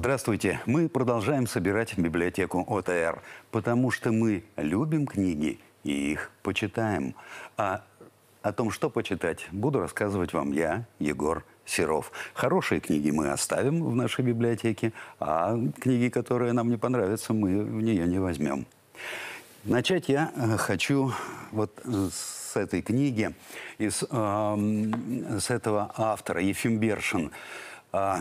Здравствуйте! Мы продолжаем собирать библиотеку ОТР, потому что мы любим книги и их почитаем. А о том, что почитать, буду рассказывать вам я, Егор Серов. Хорошие книги мы оставим в нашей библиотеке, а книги, которые нам не понравятся, мы в нее не возьмем. Начать я э, хочу вот с этой книги, из, э, с этого автора, Ефим Бершин. А,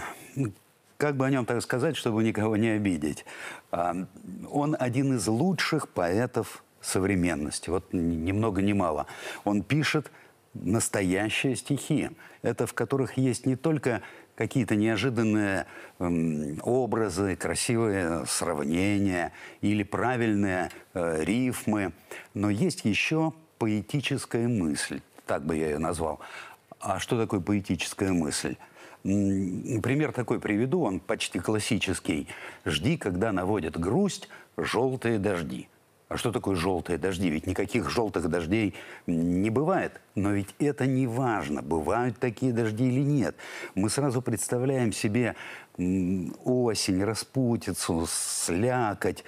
как бы о нем так сказать, чтобы никого не обидеть? А, он один из лучших поэтов современности, вот ни много ни мало. Он пишет настоящие стихи, это в которых есть не только какие-то неожиданные эм, образы, красивые сравнения или правильные э, рифмы, но есть еще поэтическая мысль, так бы я ее назвал. А что такое поэтическая мысль? Пример такой приведу, он почти классический. «Жди, когда наводят грусть желтые дожди». А что такое желтые дожди? Ведь никаких желтых дождей не бывает. Но ведь это не важно, бывают такие дожди или нет. Мы сразу представляем себе осень, распутицу, слякоть.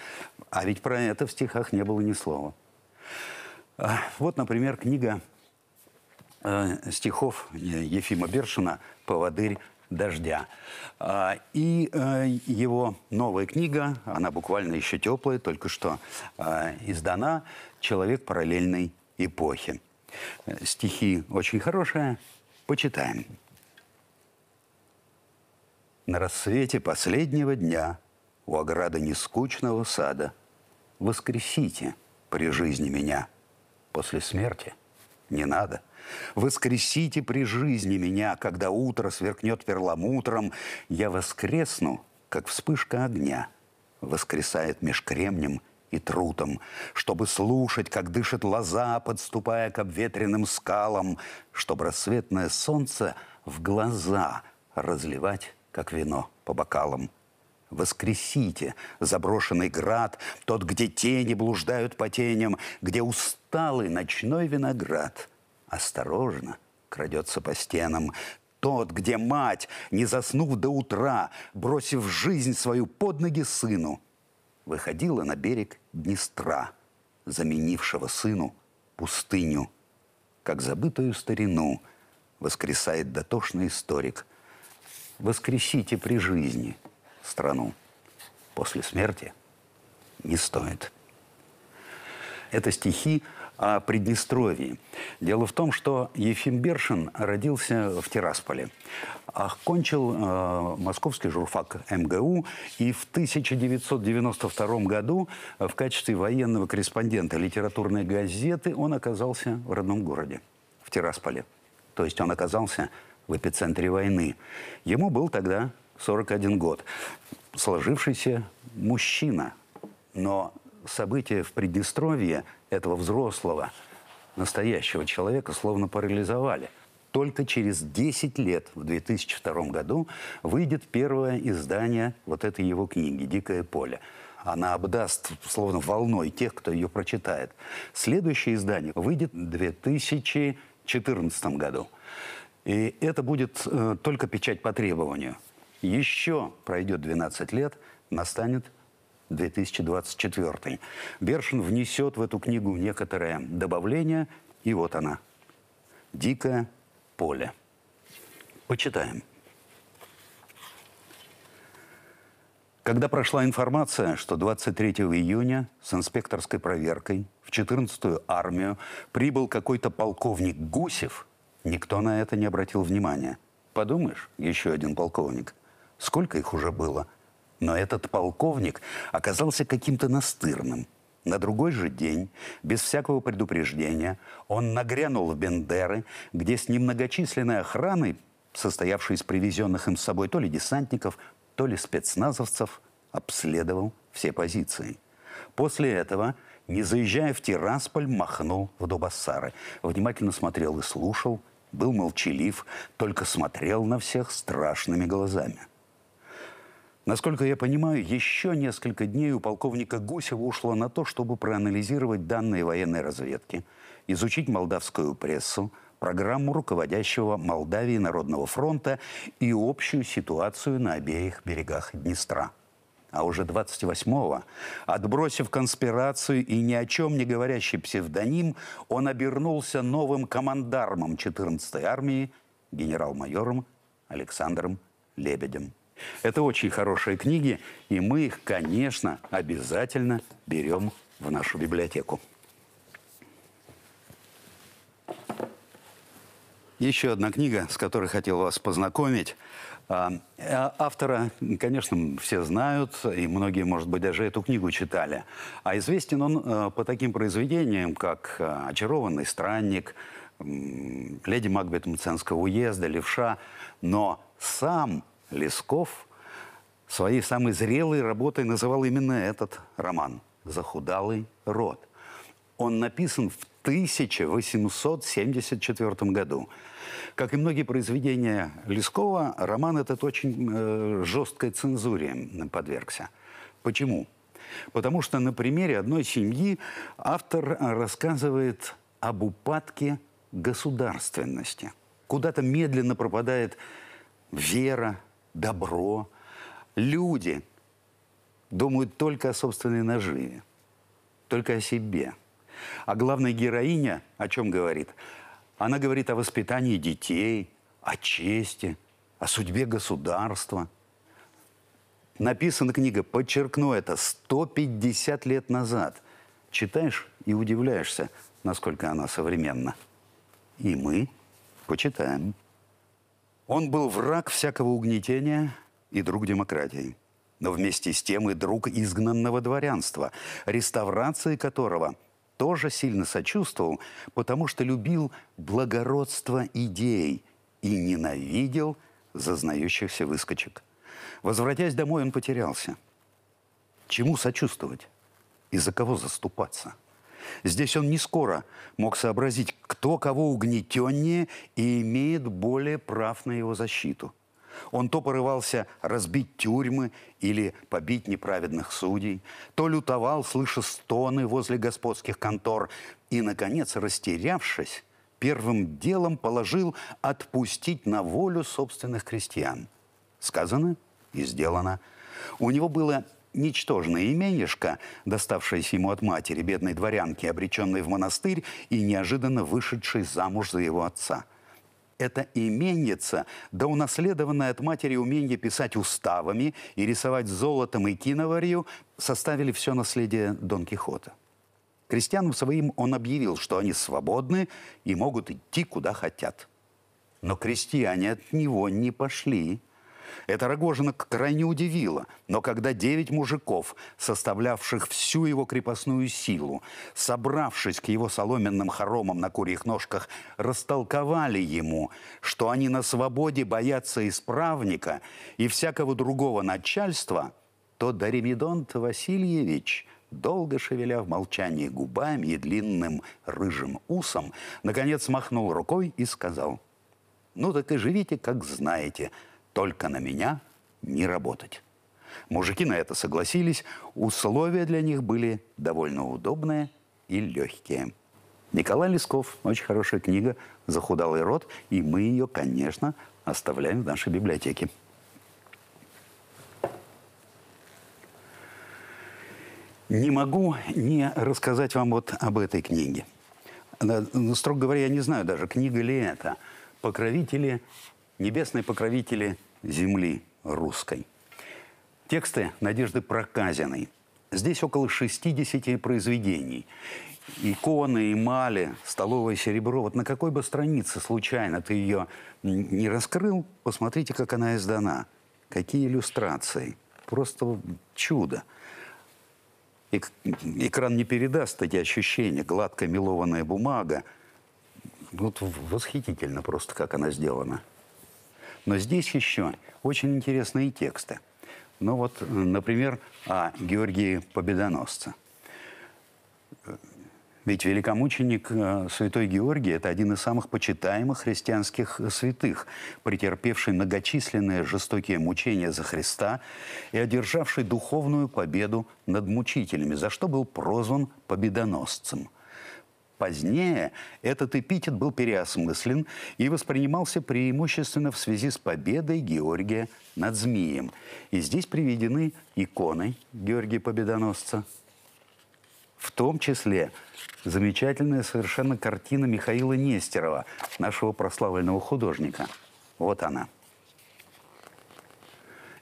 А ведь про это в стихах не было ни слова. А, вот, например, книга Э, стихов э, Ефима Бершина «Поводырь дождя». А, и э, его новая книга, она буквально еще теплая, только что издана, «Человек параллельной эпохи». Стихи очень хорошие, почитаем. На рассвете последнего дня у ограды нескучного сада воскресите при жизни меня после смерти – не надо. Воскресите при жизни меня, когда утро сверкнет перламутром. Я воскресну, как вспышка огня. Воскресает меж кремнем и трутом, чтобы слушать, как дышит лоза, подступая к обветренным скалам, чтобы рассветное солнце в глаза разливать, как вино по бокалам. Воскресите заброшенный град, тот, где тени блуждают по теням, где усталый ночной виноград осторожно крадется по стенам, тот, где мать, не заснув до утра, бросив жизнь свою под ноги сыну, выходила на берег Днестра, заменившего сыну пустыню, как забытую старину, воскресает дотошный историк. Воскресите при жизни – страну после смерти не стоит. Это стихи о Приднестровье. Дело в том, что Ефим Бершин родился в Тирасполе, окончил э, московский журфак МГУ и в 1992 году в качестве военного корреспондента литературной газеты он оказался в родном городе, в Тирасполе. То есть он оказался в эпицентре войны. Ему был тогда 41 год. Сложившийся мужчина. Но события в Приднестровье этого взрослого, настоящего человека словно парализовали. Только через 10 лет, в 2002 году, выйдет первое издание вот этой его книги «Дикое поле». Она обдаст словно волной тех, кто ее прочитает. Следующее издание выйдет в 2014 году. И это будет э, только печать по требованию – еще пройдет 12 лет, настанет 2024. Бершин внесет в эту книгу некоторое добавление, и вот она. «Дикое поле». Почитаем. Когда прошла информация, что 23 июня с инспекторской проверкой в 14-ю армию прибыл какой-то полковник Гусев, никто на это не обратил внимания. Подумаешь, еще один полковник – Сколько их уже было? Но этот полковник оказался каким-то настырным. На другой же день, без всякого предупреждения, он нагрянул в Бендеры, где с немногочисленной охраной, состоявшей из привезенных им с собой то ли десантников, то ли спецназовцев, обследовал все позиции. После этого, не заезжая в Тирасполь, махнул в Дубассары, внимательно смотрел и слушал, был молчалив, только смотрел на всех страшными глазами. Насколько я понимаю, еще несколько дней у полковника Гусева ушло на то, чтобы проанализировать данные военной разведки, изучить молдавскую прессу, программу руководящего Молдавии Народного фронта и общую ситуацию на обеих берегах Днестра. А уже 28-го, отбросив конспирацию и ни о чем не говорящий псевдоним, он обернулся новым командармом 14-й армии генерал-майором Александром Лебедем. Это очень хорошие книги, и мы их, конечно, обязательно берем в нашу библиотеку. Еще одна книга, с которой хотел вас познакомить. А, а автора, конечно, все знают, и многие, может быть, даже эту книгу читали. А известен он э, по таким произведениям, как э, «Очарованный странник», «Леди Макбет Мценского уезда», «Левша». Но сам Лесков своей самой зрелой работой называл именно этот роман «Захудалый род». Он написан в 1874 году. Как и многие произведения Лескова, роман этот очень э, жесткой цензуре подвергся. Почему? Потому что на примере одной семьи автор рассказывает об упадке государственности. Куда-то медленно пропадает вера, добро. Люди думают только о собственной наживе, только о себе. А главная героиня о чем говорит? Она говорит о воспитании детей, о чести, о судьбе государства. Написана книга, подчеркну это, 150 лет назад. Читаешь и удивляешься, насколько она современна. И мы почитаем. Он был враг всякого угнетения и друг демократии. Но вместе с тем и друг изгнанного дворянства, реставрации которого тоже сильно сочувствовал, потому что любил благородство идей и ненавидел зазнающихся выскочек. Возвратясь домой, он потерялся. Чему сочувствовать? И за кого заступаться? Здесь он не скоро мог сообразить, кто кого угнетеннее и имеет более прав на его защиту. Он то порывался разбить тюрьмы или побить неправедных судей, то лютовал, слыша стоны возле господских контор, и, наконец, растерявшись, первым делом положил отпустить на волю собственных крестьян. Сказано и сделано. У него было ничтожное именишко, доставшееся ему от матери, бедной дворянки, обреченной в монастырь и неожиданно вышедшей замуж за его отца. Это именница, да унаследованное от матери умение писать уставами и рисовать золотом и киноварью, составили все наследие Дон Кихота. Крестьянам своим он объявил, что они свободны и могут идти куда хотят. Но крестьяне от него не пошли – это Рогожина крайне удивило, но когда девять мужиков, составлявших всю его крепостную силу, собравшись к его соломенным хоромам на курьих ножках, растолковали ему, что они на свободе боятся исправника и всякого другого начальства, то Даремидонт Васильевич – долго шевеля в молчании губами и длинным рыжим усом, наконец махнул рукой и сказал, «Ну так и живите, как знаете, только на меня не работать. Мужики на это согласились, условия для них были довольно удобные и легкие. Николай Лесков, очень хорошая книга «Захудалый рот, и мы ее, конечно, оставляем в нашей библиотеке. Не могу не рассказать вам вот об этой книге. Э, строго говоря, я не знаю даже, книга ли это. «Покровители Небесные покровители земли русской. Тексты Надежды Проказиной. Здесь около 60 произведений. Иконы, эмали, столовое серебро. Вот на какой бы странице случайно ты ее не раскрыл, посмотрите, как она издана. Какие иллюстрации. Просто чудо. Экран не передаст эти ощущения. Гладкая мелованная бумага. Вот восхитительно просто, как она сделана. Но здесь еще очень интересные тексты. Ну вот, например, о Георгии Победоносце. Ведь великомученик э, святой Георгий – это один из самых почитаемых христианских святых, претерпевший многочисленные жестокие мучения за Христа и одержавший духовную победу над мучителями, за что был прозван победоносцем – Позднее этот эпитет был переосмыслен и воспринимался преимущественно в связи с победой Георгия над змеем. И здесь приведены иконы Георгия Победоносца, в том числе замечательная совершенно картина Михаила Нестерова, нашего прославленного художника. Вот она.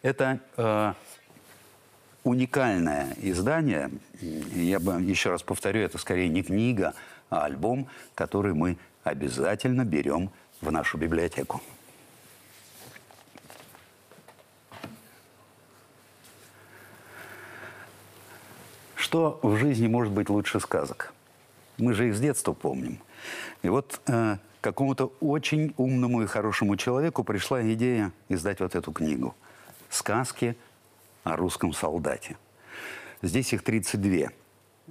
Это э, уникальное издание, я бы еще раз повторю, это скорее не книга, а альбом, который мы обязательно берем в нашу библиотеку. Что в жизни может быть лучше сказок? Мы же их с детства помним. И вот э, какому-то очень умному и хорошему человеку пришла идея издать вот эту книгу. «Сказки о русском солдате». Здесь их 32.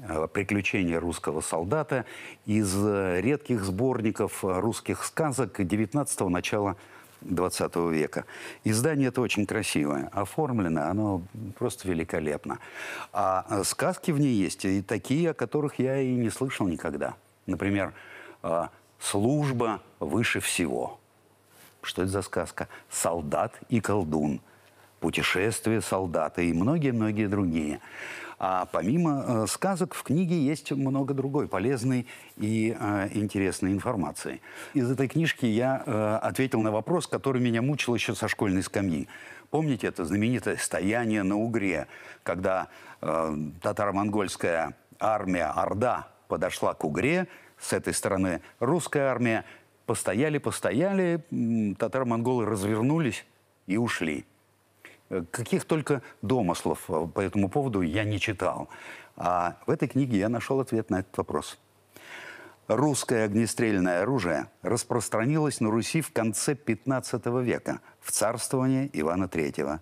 Э, «Приключения русского солдата» из э, редких сборников э, русских сказок 19-го начала 20 века. Издание это очень красивое, оформлено, оно просто великолепно. А сказки в ней есть и такие, о которых я и не слышал никогда. Например, «Служба выше всего». Что это за сказка? «Солдат и колдун», «Путешествие солдата» и многие-многие другие. А помимо э, сказок в книге есть много другой полезной и э, интересной информации. Из этой книжки я э, ответил на вопрос, который меня мучил еще со школьной скамьи. Помните это знаменитое стояние на Угре, когда э, татаро-монгольская армия Орда подошла к Угре, с этой стороны русская армия, постояли, постояли, татаро-монголы развернулись и ушли. Э, каких только домыслов э, по этому поводу я не читал. А в этой книге я нашел ответ на этот вопрос. Русское огнестрельное оружие распространилось на Руси в конце 15 века, в царствование Ивана III.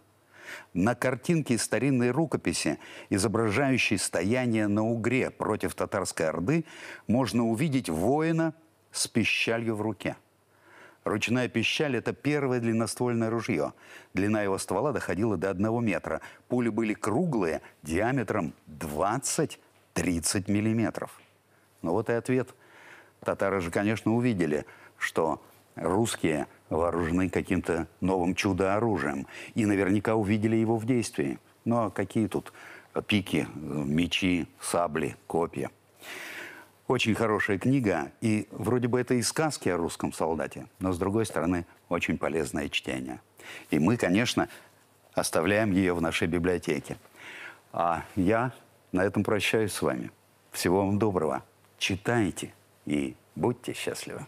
На картинке из старинной рукописи, изображающей стояние на угре против татарской орды, можно увидеть воина с пищалью в руке – Ручная пищаль – это первое длинноствольное ружье. Длина его ствола доходила до одного метра. Пули были круглые, диаметром 20-30 миллиметров. Ну вот и ответ. Татары же, конечно, увидели, что русские вооружены каким-то новым чудо-оружием. И наверняка увидели его в действии. Ну а какие тут пики, мечи, сабли, копья? Очень хорошая книга, и вроде бы это и сказки о русском солдате, но, с другой стороны, очень полезное чтение. И мы, конечно, оставляем ее в нашей библиотеке. А я на этом прощаюсь с вами. Всего вам доброго. Читайте и будьте счастливы.